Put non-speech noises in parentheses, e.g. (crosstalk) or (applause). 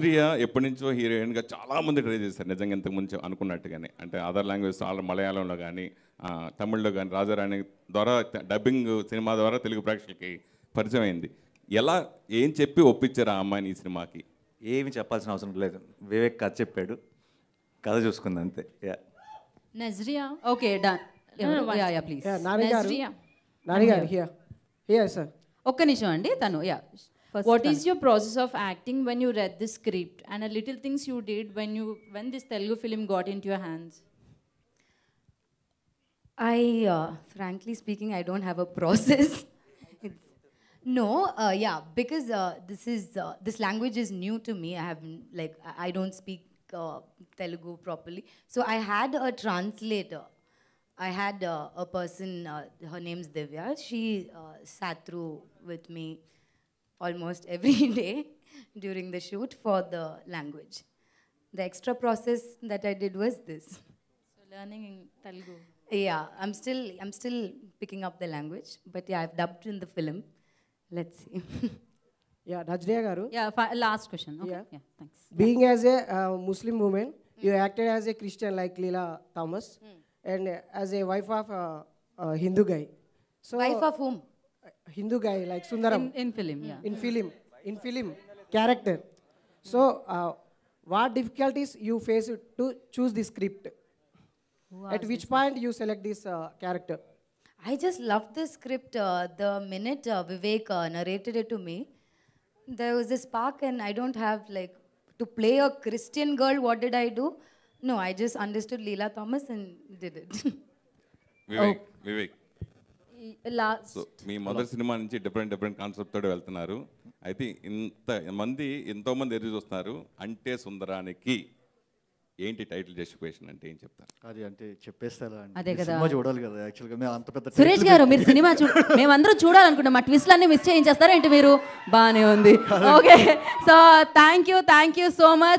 సుప్రియ ఎప్పటి నుంచో హీరోయిన్గా చాలామంది ట్రై చేశారు నిజంగా ఇంతకు ముందు అనుకున్నట్టుగానే అంటే అదర్ లాంగ్వేజ్ చాలా మలయాళంలో కానీ తమిళ్లో కానీ రాజారాణి ద్వారా డబ్బింగ్ సినిమా ద్వారా తెలుగు ప్రేక్షకులకి పరిచయం అయింది ఎలా ఏం చెప్పి ఒప్పించారు ఆ అమ్మాయిని ఈ సినిమాకి ఏమి చెప్పాల్సిన అవసరం లేదు వివేక్ కథ చెప్పాడు కథ చూసుకుంది అంతే ఓకే ప్లీజ్ నాని గారు ఒక్క నిమిషం అండి తను yeah First what time. is your process of acting when you read the script and the little things you did when you when this Telugu film got into your hands? I, uh, frankly speaking, I don't have a (laughs) process. no, uh, yeah, because uh, this is uh, this language is new to me. I have like I don't speak uh, Telugu properly, so I had a translator. I had uh, a person. her name's Divya. She sat through with me almost (laughs) every day during the shoot for the language. The extra process that I did was this. So learning in Telugu. Yeah, I'm still I'm still picking up the language, but yeah, I've dubbed in the film. Let's see. (laughs) yeah, Rajriya Garu. Yeah, last question. Okay. Yeah. yeah, thanks. Being as a uh, Muslim woman, mm. you acted as a Christian like Leela Thomas, mm. and uh, as a wife of a uh, uh, Hindu guy. So wife of whom? Hindu guy like Sundaram. In, in film, yeah. In film, in film, character. So, uh, what difficulties you face to choose the script? At which point you select this uh, character? I just loved the script. Uh, the minute uh, Vivek uh, narrated it to me, there was a spark, and I don't have like to play a Christian girl. What did I do? No, I just understood Leela Thomas and did it. (laughs) Vivek, oh. Vivek, మీ మొదటి సినిమా నుంచి different different concept తోటి వెళ్తున్నారు అయితే ఇంత మంది ఎంతో మంది ఎదురు చూస్తున్నారు అంటే సుందరానికి ఏంటి టైటిల్ జస్టిఫికేషన్ అంటే ఏం చెప్తారు అది అంటే చెప్పేస్తారా అదే కదా సినిమా చూడాలి కదా మేము అంత పెద్ద సురేష్ గారు మీరు సినిమా చూ అందరం చూడాలనుకుంటాం మా ట్విస్ట్ అన్ని మిస్ చేయించేస్తారా ఏంటి మీరు బానే ఉంది okay so thank you thank you so much